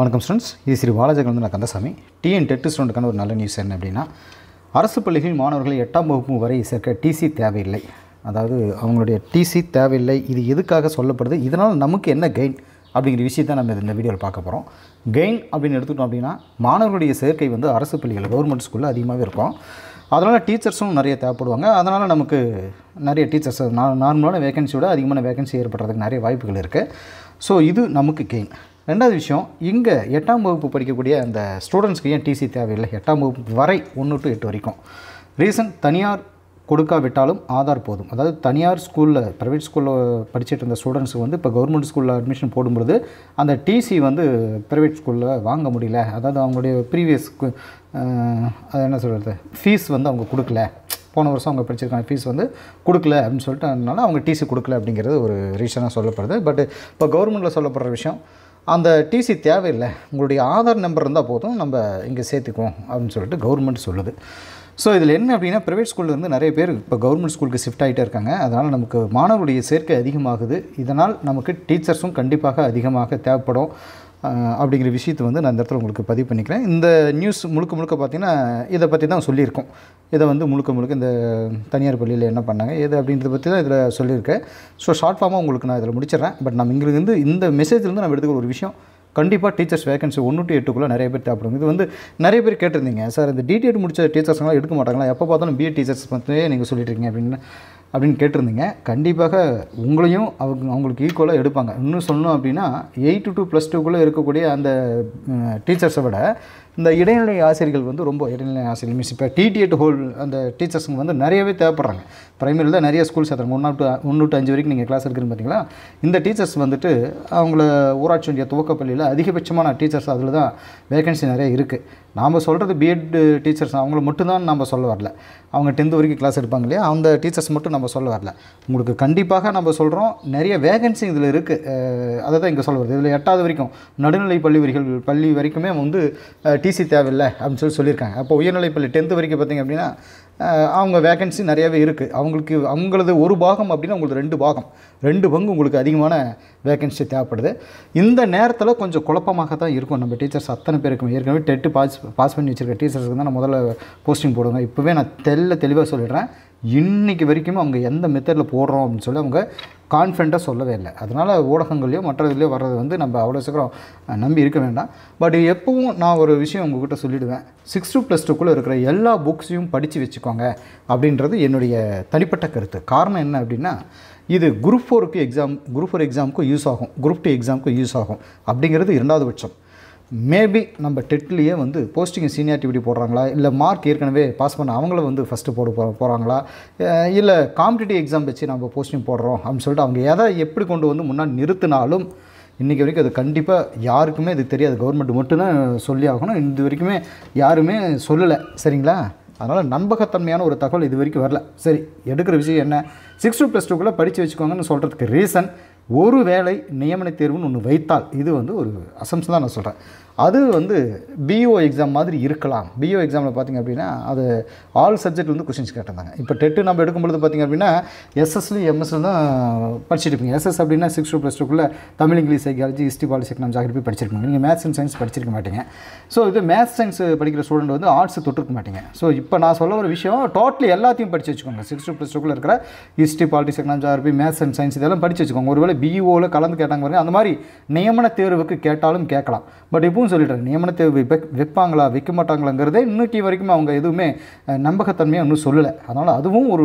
வணக்கம் ஸ்டூடெண்ட்ஸ் இது ஸ்ரீ பாலாஜகன் வந்து நான் கந்தசாமி டிஎன் டெட் ஸ்டூடெண்ட்டுக்கான ஒரு நல்ல நியூஸ் என்ன அப்படின்னா அரசு பள்ளிகளில் மாணவர்களை எட்டாம் வகுப்பு வரை சேர்க்க டிசி தேவையில்லை அதாவது அவங்களுடைய டிசி தேவையில்லை இது எதுக்காக சொல்லப்படுது இதனால் நமக்கு என்ன கெயின் அப்படிங்கிற விஷயத்தை நம்ம இந்த வீடியோவில் பார்க்க போகிறோம் கெயின் அப்படின்னு எடுத்துட்டோம் அப்படின்னா மாணவர்களுடைய சேர்க்கை வந்து அரசு பள்ளிகள் கவர்மெண்ட் ஸ்கூலில் அதிகமாகவே இருக்கும் அதனால் டீச்சர்ஸும் நிறைய தேவைப்படுவாங்க அதனால் நமக்கு நிறைய டீச்சர்ஸ் நார்மலான வேகன்சியோட அதிகமான வேகன்சி ஏற்படுறதுக்கு நிறைய வாய்ப்புகள் இருக்குது ஸோ இது நமக்கு கெயின் ரெண்டாவது விஷயம் இங்கே எட்டாம் வகுப்பு படிக்கக்கூடிய அந்த ஸ்டூடெண்ட்ஸ்க்கு ஏன் டிசி தேவையில்லை எட்டாம் வகுப்பு வரை ஒன்று டு எட்டு வரைக்கும் ரீசன் தனியார் கொடுக்காவிட்டாலும் ஆதார் போதும் அதாவது தனியார் ஸ்கூலில் ப்ரைவேட் ஸ்கூலில் படிச்சுட்டு இருந்த ஸ்டூடெண்ட்ஸுக்கு வந்து இப்போ கவர்மெண்ட் ஸ்கூலில் அட்மிஷன் போடும்பொழுது அந்த டிசி வந்து ப்ரைவேட் ஸ்கூலில் வாங்க முடியல அதாவது அவங்களுடைய ப்ரீவியஸ் அது என்ன சொல்கிறது ஃபீஸ் வந்து அவங்க கொடுக்கல போன வருஷம் அவங்க படிச்சிருக்காங்க ஃபீஸ் வந்து கொடுக்கல அப்படின்னு சொல்லிட்டு அதனால அவங்க டிசி கொடுக்கல அப்படிங்கிறது ஒரு ரீசனாக சொல்லப்படுது பட் இப்போ கவர்மெண்ட்டில் சொல்லப்படுற விஷயம் அந்த டிசி தேவையில்லை உங்களுடைய ஆதார் நம்பர் இருந்தால் போதும் நம்ம இங்கே சேர்த்துக்குவோம் அப்படின்னு சொல்லிட்டு கவர்மெண்ட் சொல்லுது ஸோ இதில் என்ன அப்படின்னா ப்ரைவேட் ஸ்கூலில் இருந்து நிறைய பேர் இப்போ கவர்மெண்ட் ஸ்கூலுக்கு ஷிஃப்ட் ஆகிட்டே இருக்காங்க அதனால் நமக்கு மாணவருடைய சேர்க்கை அதிகமாகுது இதனால் நமக்கு டீச்சர்ஸும் கண்டிப்பாக அதிகமாக தேவைப்படும் அப்படிங்கிற விஷயத்தை வந்து நான் இந்த இடத்துல உங்களுக்கு பதிவு பண்ணிக்கிறேன் இந்த நியூஸ் முழுக்க முழுக்க பார்த்திங்கன்னா இதை பற்றி தான் சொல்லியிருக்கோம் இதை வந்து முழுக்க முழுக்க இந்த தனியார் பள்ளியில் என்ன பண்ணாங்க எது அப்படின்றத பற்றி தான் இதில் சொல்லியிருக்கேன் ஸோ ஷார்ட் ஃபார்மாக உங்களுக்கு நான் இதில் முடிச்சிடறேன் பட் நம்ம இங்கிருந்து இந்த மெசேஜ்லேருந்து நம்ம எடுத்துக்கிற ஒரு விஷயம் கண்டிப்பாக டீச்சர்ஸ் வேகன்சி ஒன்று டு எட்டுக்குள்ளே நிறைய பேர் தேவைப்படும் இது வந்து நிறைய பேர் கேட்டிருந்தீங்க சார் இந்த டிடிஎட் முடித்த டீச்சர்ஸ்லாம் எடுக்க மாட்டாங்களா எப்போ பார்த்தாலும் பிஏ டீச்சர்ஸ் பற்றியே நீங்கள் சொல்லிட்டுருக்கீங்க அப்படின்னு அப்படின்னு கேட்டிருந்தீங்க கண்டிப்பாக உங்களையும் அவங்க அவங்களுக்கு ஈக்குவலாக எடுப்பாங்க இன்னும் சொல்லணும் அப்படின்னா எயிட் டு டூ ப்ளஸ் டூக்குள்ளே இருக்கக்கூடிய அந்த டீச்சர்ஸை விட இந்த இடைநிலை ஆசிரியர்கள் வந்து ரொம்ப இடைநிலை ஆசிரியர் மீன்ஸ் இப்போ டிடிஎட் ஹோல் அந்த டீச்சர்ஸுங்க வந்து நிறையவே தேவைப்படுறாங்க பிரைமரியில் நிறைய ஸ்கூல் சேர்த்துறாங்க ஒன் டு ஒன்று டு அஞ்சு வரைக்கும் நீங்கள் கிளாஸ் எடுக்கிறீங்க பார்த்தீங்களா இந்த டீச்சர்ஸ் வந்துட்டு அவங்கள ஊராட்சி ஒன்றிய துவக்கப்பள்ளியில் அதிகபட்சமான டீச்சர்ஸ் அதில் தான் வேகன்சி நிறைய இருக்குது நாம் சொல்கிறது பிஎட்டு டீச்சர்ஸ் அவங்கள மட்டும்தான் நம்ம சொல்ல வரல அவங்க டென்த்து வரைக்கும் கிளாஸ் எடுப்பாங்க இல்லையா அந்த டீச்சர்ஸ் மட்டும் நம்ம சொல்ல வரல உங்களுக்கு கண்டிப்பாக நம்ம சொல்கிறோம் நிறைய வேகன்சி இதில் இருக்குது அதை தான் இங்கே சொல்ல வருது இதில் எட்டாவது வரைக்கும் நடுநிலை பள்ளி வரிகள் பள்ளி வரைக்குமே வந்து டீ டிசி தேவையில்லை அப்படின்னு சொல்லி சொல்லியிருக்காங்க அப்போ உயர்நிலைப்பள்ளி டென்த்து வரைக்கும் பார்த்திங்க அப்படின்னா அவங்க வேகன்சி நிறையாவே இருக்குது அவங்களுக்கு அவங்களது ஒரு பாகம் அப்படின்னா உங்களுக்கு ரெண்டு பாகம் ரெண்டு பங்கு உங்களுக்கு அதிகமான வேகன்சி தேவைப்படுது இந்த நேரத்தில் கொஞ்சம் குழப்பமாக தான் இருக்கும் நம்ம டீச்சர்ஸ் அத்தனை பேருக்கும் ஏற்கனவே டெட்டு பாஸ் பாஸ் பண்ணி வச்சுருக்க டீச்சர்ஸ்க்கு தான் நான் முதல்ல போஸ்டிங் போடுவேன் இப்போவே நான் தெல்ல தெளிவாக சொல்லிடுறேன் இன்றைக்கு வரைக்கும் அவங்க எந்த மெத்தடில் போடுறோம் அப்படின்னு சொல்லி அவங்க கான்ஃபிடண்ட்டாக சொல்லவே இல்லை அதனால் ஊடகங்கள்லையோ மற்ற இதுலையோ வர்றது வந்து நம்ம அவ்வளோ சீக்கிரம் நம்பி இருக்க வேண்டாம் பட் எப்பவும் நான் ஒரு விஷயம் உங்ககிட்ட சொல்லிவிடுவேன் சிக்ஸ் டூ ப்ளஸ் டூக்குள்ளே இருக்கிற எல்லா புக்ஸையும் படித்து வச்சுக்கோங்க அப்படின்றது என்னுடைய தனிப்பட்ட கருத்து காரணம் என்ன அப்படின்னா இது குரூப் ஃபோருக்கு எக்ஸாம் குரூப் ஃபோர் எக்ஸாமுக்கும் யூஸ் ஆகும் குரூப் டூ எக்ஸாமுக்கும் யூஸ் ஆகும் அப்படிங்கிறது இரண்டாவது பட்சம் மேபி நம்ம டெட்லேயே வந்து போஸ்டிங் சீனியாரிட்டி இப்படி போடுறாங்களா இல்லை மார்க் ஏற்கனவே பாஸ் பண்ண அவங்கள வந்து ஃபஸ்ட்டு போட போ போகிறாங்களா இல்லை காம்படிட்டிவ் எக்ஸாம் வச்சு நம்ம போஸ்டிங் போடுறோம் அப்படின்னு சொல்லிட்டு அவங்க எதை எப்படி கொண்டு வந்து முன்னாடி நிறுத்தினாலும் இன்றைக்கி வரைக்கும் அது கண்டிப்பாக யாருக்குமே அது தெரியாது கவர்மெண்ட் மட்டும்தான் சொல்லி ஆகணும் இது வரைக்குமே யாருமே சொல்லலை சரிங்களா அதனால் நம்பகத்தன்மையான ஒரு தகவல் இது வரைக்கும் வரல சரி எடுக்கிற விஷயம் என்ன சிக்ஸ் டூ ப்ளஸ் டூக்குள்ளே படித்து வச்சுக்கோங்கன்னு சொல்கிறதுக்கு ரீசன் ஒரு வேலை நியமன தேர்வுன்னு ஒன்று வைத்தால் இது வந்து ஒரு அசம்ஸ் தான் நான் சொல்கிறேன் அது வந்து பிஓ எக்ஸாம் மாதிரி இருக்கலாம் பிஓ எக்ஸாமில் பார்த்திங்க அப்படின்னா அது ஆல் சப்ஜெக்ட் வந்து கொஷின்ஸ் கேட்டிருந்தாங்க இப்போ டெட்டு நம்ம எடுக்கும்பொழுது பார்த்திங்க அப்படின்னா எஸ்எஸ்லி எம்எஸ்எல் தான் படிச்சுட்டு இருப்பீங்க எஸ்எஸ் அப்படின்னா சிக்ஸ் டூ ப்ளஸ் டூக்குள்ளே Tamil English psychology history policy economics geography படிச்சிருக்கோம் நீங்கள் மேத்ஸ் அண்ட் சயின்ஸ் படிச்சிருக்க மாட்டீங்க ஸோ இது மேத்ஸ் சயின்ஸ் படிக்கிற ஸ்டூடெண்ட் வந்து ஆர்ட்ஸ் தொட்டுருக்க மாட்டீங்க ஸோ இப்போ நான் சொல்ல ஒரு விஷயம் டோட்டலி எல்லாத்தையும் படிச்சு வச்சுக்கோங்க சிக்ஸ் டூ ப்ளஸ் டூக்குள்ளே இருக்கிற history politics economics geography maths and science இதெல்லாம் படிச்சு வச்சுக்கோங்க ஒருவேளை பிஇஓவில் e கலந்து கேட்டாங்க பாருங்கள் அந்த மாதிரி நியமன தேர்வுக்கு கேட்டாலும் கேட்கலாம் பட் இப்பவும் சொல்லிட்டாங்க நியமன தேர்வு வைப்பாங்களா வைக்க மாட்டாங்களாங்கிறதே இன்னைக்கு வரைக்கும் அவங்க எதுவுமே நம்பகத்தன்மையாக இன்னும் சொல்லலை அதனால் அதுவும் ஒரு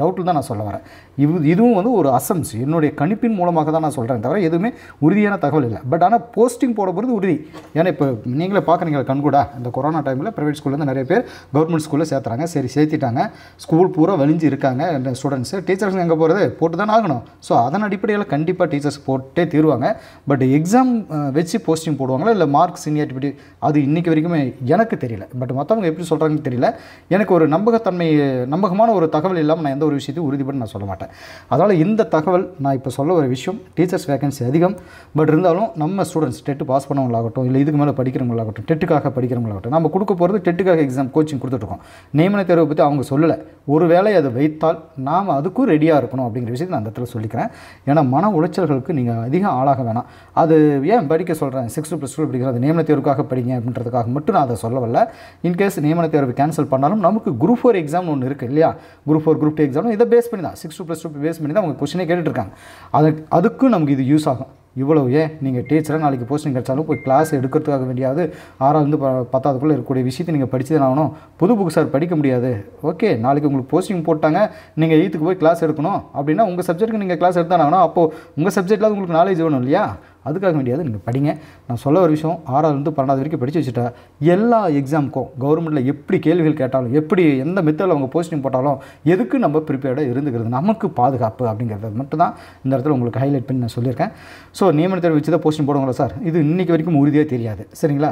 டவுட்டில் தான் நான் சொல்ல வரேன் இது இதுவும் வந்து ஒரு அசம்ஸ் என்னுடைய கணிப்பின் மூலமாக தான் நான் சொல்கிறேன் தவிர எதுவுமே உறுதியான தகவல் இல்லை பட் ஆனால் போஸ்டிங் போட போகிறது உறுதி ஏன்னா இப்போ நீங்களே பார்க்குறீங்களா கண்கூடா இந்த கொரோனா டைமில் ப்ரைவேட் ஸ்கூல்லேருந்து நிறைய பேர் கவர்மெண்ட் ஸ்கூலில் சேர்த்துறாங்க சரி சேர்த்திட்டாங்க ஸ்கூல் பூரா வலிஞ்சு இருக்காங்க ஸ்டூடெண்ட்ஸு டீச்சர்ஸ் எங்கே போகிறது போட்டு தானே ஆகணும் ஸோ அதன் அடிப்படையில் கண் கண்டிப்பாக டீச்சர்ஸ் போட்டே தீருவாங்க பட் எக்ஸாம் வச்சு போஸ்டிங் போடுவாங்களா இல்லை மார்க் சீனியாரிட்டி அது இன்றைக்கி வரைக்குமே எனக்கு தெரியல பட் மற்றவங்க எப்படி சொல்கிறாங்கன்னு தெரியல எனக்கு ஒரு நம்பகத்தன்மை நம்பகமான ஒரு தகவல் இல்லாமல் நான் எந்த ஒரு விஷயத்தையும் உறுதிப்பட நான் சொல்ல மாட்டேன் அதனால் இந்த தகவல் நான் இப்போ சொல்ல ஒரு விஷயம் டீச்சர்ஸ் வேகன்சி அதிகம் பட் இருந்தாலும் நம்ம ஸ்டூடெண்ட்ஸ் டெட்டு பாஸ் பண்ணவங்களாகட்டும் இல்லை இதுக்கு மேலே படிக்கிறவங்களாகட்டும் டெட்டுக்காக படிக்கிறவங்களாகட்டும் நம்ம கொடுக்க போகிறது டெட்டுக்காக எக்ஸாம் கோச்சிங் கொடுத்துட்ருக்கோம் நியமன தேர்வை பற்றி அவங்க சொல்லலை ஒரு வேளை அதை வைத்தால் நாம் அதுக்கும் ரெடியாக இருக்கணும் அப்படிங்கிற விஷயத்தை நான் அந்த இடத்துல சொல்லிக்கிறேன் ஏன்னா மன வேணாம் உளைச்சல்களுக்கு நீங்கள் அதிகம் ஆளாக வேணாம் அது ஏன் படிக்க சொல்கிறேன் சிக்ஸ்த்து ப்ளஸ் டூ படிக்கிறது நியமன தேர்வுக்காக படிங்க அப்படின்றதுக்காக மட்டும் நான் அதை சொல்லவில்ல இன்கேஸ் நியமன தேர்வு கேன்சல் பண்ணாலும் நமக்கு குரூப் ஃபோர் எக்ஸாம் ஒன்று இருக்குது இல்லையா group four group two exam இதை பேஸ் பண்ணி தான் six two plus two base பண்ணி தான் அவங்க கொஸ்டினே கேட்டுட்ருக்காங்க அது அதுக்கும் நமக்கு இது யூஸ் ஆகும் இவ்வளவு ஏன் நீங்கள் டீச்சராக நாளைக்கு போஸ்டிங் கிடைச்சாலும் போய் கிளாஸ் எடுக்கிறதுக்காக வேண்டியாவது ஆறாவது வந்து பத்தாவதுக்குள்ளே இருக்கக்கூடிய விஷயத்தை நீங்கள் படித்து தான் ஆகணும் புது புக்கு சார் படிக்க முடியாது ஓகே நாளைக்கு உங்களுக்கு போஸ்டிங் போட்டாங்க நீங்கள் எயித்துக்கு போய் கிளாஸ் எடுக்கணும் அப்படின்னா உங்கள் சப்ஜெக்ட்டுக்கு நீங்கள் கிளாஸ் எடுத்தால் ஆகணும் அப்போது உங்கள் சப்ஜெக்டில் உங்களுக்கு நாலேஜ் வேணும் இல்லையா அதுக்காக வேண்டியது நீங்கள் படிங்க நான் சொல்ல ஒரு விஷயம் ஆறாவதுலேருந்து பன்னெண்டாவது வரைக்கும் படித்து வச்சுட்டா எல்லா எக்ஸாமுக்கும் கவர்மெண்ட்டில் எப்படி கேள்விகள் கேட்டாலும் எப்படி எந்த மெத்தடில் அவங்க போஸ்டிங் போட்டாலும் எதுக்கு நம்ம ப்ரிப்பேர்டாக இருந்துக்கிறது நமக்கு பாதுகாப்பு அப்படிங்கிறது மட்டும்தான் இந்த இடத்துல உங்களுக்கு ஹைலைட் பண்ணி நான் சொல்லியிருக்கேன் ஸோ தேர்வு வச்சு தான் போஸ்டிங் போடுவாங்களா சார் இது இன்றைக்கி வரைக்கும் உறுதியாக தெரியாது சரிங்களா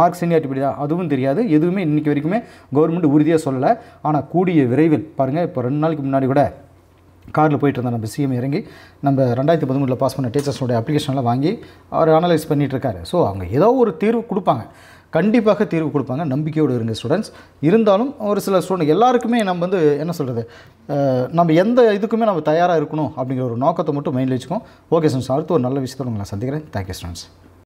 மார்க் சீனியாரிட்டி தான் அதுவும் தெரியாது எதுவுமே இன்றைக்கி வரைக்குமே கவர்மெண்ட் உறுதியாக சொல்லலை ஆனால் கூடிய விரைவில் பாருங்கள் இப்போ ரெண்டு நாளைக்கு முன்னாடி கூட காரில் போயிட்டு இருந்தோம் நம்ம சிஎம் இறங்கி நம்ம ரெண்டாயிரத்தி பதிமூணில் பாஸ் பண்ண டீச்சர்ஸோடைய அப்ளிகேஷன்லாம் வாங்கி அவர் அனலைஸ் பண்ணிகிட்டு இருக்காரு ஸோ அவங்க ஏதோ ஒரு தீர்வு கொடுப்பாங்க கண்டிப்பாக தீர்வு கொடுப்பாங்க நம்பிக்கையோடு இருங்க ஸ்டூடெண்ட்ஸ் இருந்தாலும் ஒரு சில ஸ்டூடெண்ட் எல்லாருக்குமே நம்ம வந்து என்ன சொல்கிறது நம்ம எந்த இதுக்குமே நம்ம தயாராக இருக்கணும் அப்படிங்கிற ஒரு நோக்கத்தை மட்டும் மெயினில் வச்சுக்கோம் ஓகே ஸ்டூடெண்ட்ஸ் அடுத்து ஒரு நல்ல விஷயத்தோடு உங்களை சந்திக்கிறேன் தேங்க்யூ ஸ்டூடெண்ட்ஸ்